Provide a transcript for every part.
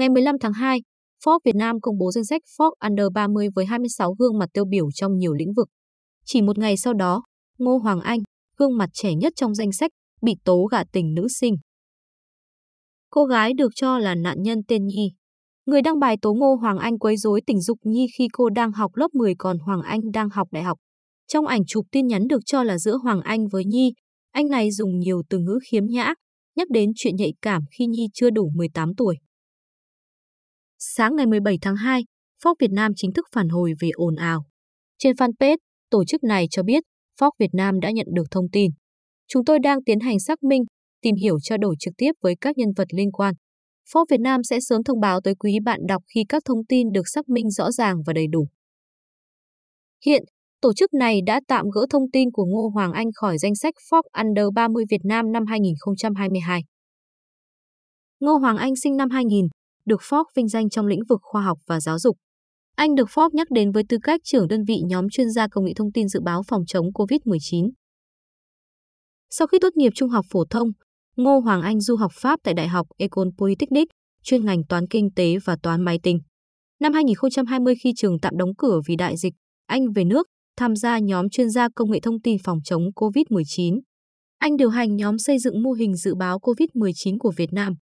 Ngày 15 tháng 2, Forbes Việt Nam công bố danh sách Forbes Under 30 với 26 gương mặt tiêu biểu trong nhiều lĩnh vực. Chỉ một ngày sau đó, Ngô Hoàng Anh, gương mặt trẻ nhất trong danh sách, bị tố gả tình nữ sinh. Cô gái được cho là nạn nhân tên Nhi. Người đăng bài tố Ngô Hoàng Anh quấy rối tình dục Nhi khi cô đang học lớp 10 còn Hoàng Anh đang học đại học. Trong ảnh chụp tin nhắn được cho là giữa Hoàng Anh với Nhi, anh này dùng nhiều từ ngữ khiếm nhã, nhắc đến chuyện nhạy cảm khi Nhi chưa đủ 18 tuổi. Sáng ngày 17 tháng 2, Fox Việt Nam chính thức phản hồi về ồn ào. Trên fanpage, tổ chức này cho biết Fox Việt Nam đã nhận được thông tin. Chúng tôi đang tiến hành xác minh, tìm hiểu trao đổi trực tiếp với các nhân vật liên quan. Fox Việt Nam sẽ sớm thông báo tới quý bạn đọc khi các thông tin được xác minh rõ ràng và đầy đủ. Hiện, tổ chức này đã tạm gỡ thông tin của Ngô Hoàng Anh khỏi danh sách Fox Under 30 Việt Nam năm 2022. Ngô Hoàng Anh sinh năm 2000, được Forbes vinh danh trong lĩnh vực khoa học và giáo dục. Anh được Forbes nhắc đến với tư cách trưởng đơn vị nhóm chuyên gia công nghệ thông tin dự báo phòng chống COVID-19. Sau khi tốt nghiệp trung học phổ thông, Ngô Hoàng Anh du học Pháp tại Đại học Ecole Polytechnique, chuyên ngành toán kinh tế và toán máy tính. Năm 2020 khi trường tạm đóng cửa vì đại dịch, anh về nước tham gia nhóm chuyên gia công nghệ thông tin phòng chống COVID-19. Anh điều hành nhóm xây dựng mô hình dự báo COVID-19 của Việt Nam.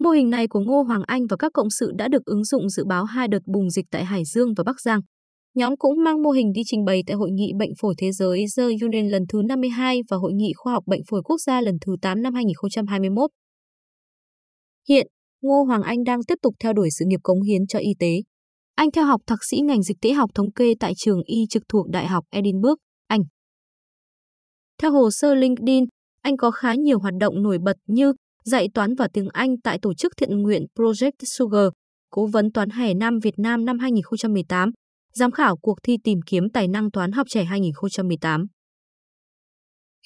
Mô hình này của Ngô Hoàng Anh và các cộng sự đã được ứng dụng dự báo hai đợt bùng dịch tại Hải Dương và Bắc Giang. Nhóm cũng mang mô hình đi trình bày tại Hội nghị Bệnh phổi Thế giới The Union lần thứ 52 và Hội nghị Khoa học Bệnh phổi Quốc gia lần thứ 8 năm 2021. Hiện, Ngô Hoàng Anh đang tiếp tục theo đuổi sự nghiệp cống hiến cho y tế. Anh theo học thạc sĩ ngành dịch tễ học thống kê tại trường y trực thuộc Đại học Edinburgh, Anh. Theo hồ sơ LinkedIn, anh có khá nhiều hoạt động nổi bật như dạy toán và tiếng Anh tại tổ chức thiện nguyện Project Sugar, cố vấn toán hè Nam Việt Nam năm 2018, giám khảo cuộc thi tìm kiếm tài năng toán học trẻ 2018.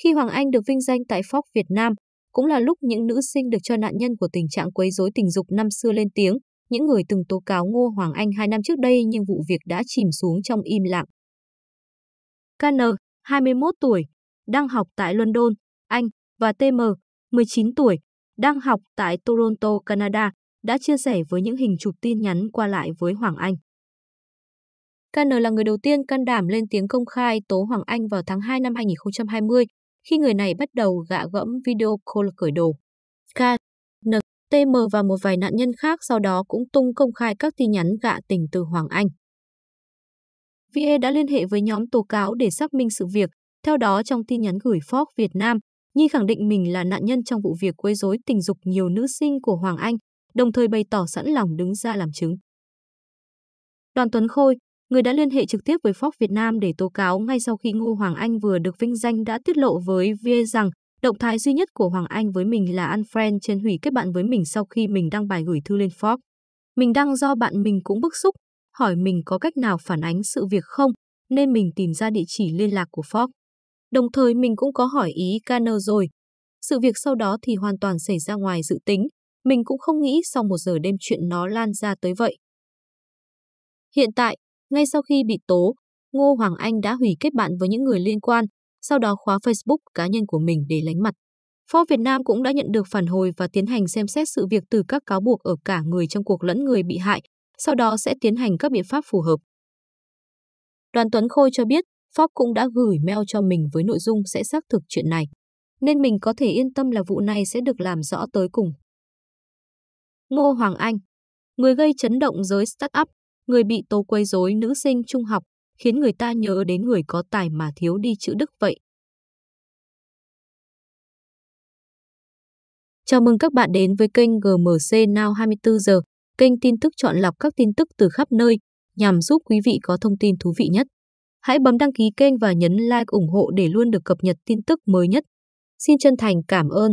Khi Hoàng Anh được vinh danh tại Fox Việt Nam, cũng là lúc những nữ sinh được cho nạn nhân của tình trạng quấy rối tình dục năm xưa lên tiếng, những người từng tố cáo Ngô Hoàng Anh hai năm trước đây nhưng vụ việc đã chìm xuống trong im lặng. KN, 21 tuổi, đang học tại London, Anh, và TM, 19 tuổi, đang học tại Toronto, Canada, đã chia sẻ với những hình chụp tin nhắn qua lại với Hoàng Anh. KN là người đầu tiên can đảm lên tiếng công khai tố Hoàng Anh vào tháng 2 năm 2020, khi người này bắt đầu gạ gẫm video call cởi đồ. KN, TM và một vài nạn nhân khác sau đó cũng tung công khai các tin nhắn gạ tình từ Hoàng Anh. VE đã liên hệ với nhóm tố cáo để xác minh sự việc, theo đó trong tin nhắn gửi Fox Việt Nam, Nhi khẳng định mình là nạn nhân trong vụ việc quấy rối tình dục nhiều nữ sinh của Hoàng Anh, đồng thời bày tỏ sẵn lòng đứng ra làm chứng. Đoàn Tuấn Khôi, người đã liên hệ trực tiếp với Fox Việt Nam để tố cáo ngay sau khi Ngô Hoàng Anh vừa được vinh danh đã tiết lộ với VIA rằng động thái duy nhất của Hoàng Anh với mình là unfriend trên hủy kết bạn với mình sau khi mình đăng bài gửi thư lên Fox. Mình đăng do bạn mình cũng bức xúc, hỏi mình có cách nào phản ánh sự việc không, nên mình tìm ra địa chỉ liên lạc của Fox. Đồng thời mình cũng có hỏi ý Cano rồi. Sự việc sau đó thì hoàn toàn xảy ra ngoài dự tính. Mình cũng không nghĩ sau một giờ đêm chuyện nó lan ra tới vậy. Hiện tại, ngay sau khi bị tố, Ngô Hoàng Anh đã hủy kết bạn với những người liên quan, sau đó khóa Facebook cá nhân của mình để lánh mặt. Phó Việt Nam cũng đã nhận được phản hồi và tiến hành xem xét sự việc từ các cáo buộc ở cả người trong cuộc lẫn người bị hại, sau đó sẽ tiến hành các biện pháp phù hợp. Đoàn Tuấn Khôi cho biết, Fox cũng đã gửi mail cho mình với nội dung sẽ xác thực chuyện này, nên mình có thể yên tâm là vụ này sẽ được làm rõ tới cùng. Ngô Hoàng Anh, người gây chấn động giới startup, người bị tố quấy rối nữ sinh trung học, khiến người ta nhớ đến người có tài mà thiếu đi chữ đức vậy. Chào mừng các bạn đến với kênh GMC Now 24 giờ, kênh tin tức chọn lọc các tin tức từ khắp nơi nhằm giúp quý vị có thông tin thú vị nhất. Hãy bấm đăng ký kênh và nhấn like ủng hộ để luôn được cập nhật tin tức mới nhất. Xin chân thành cảm ơn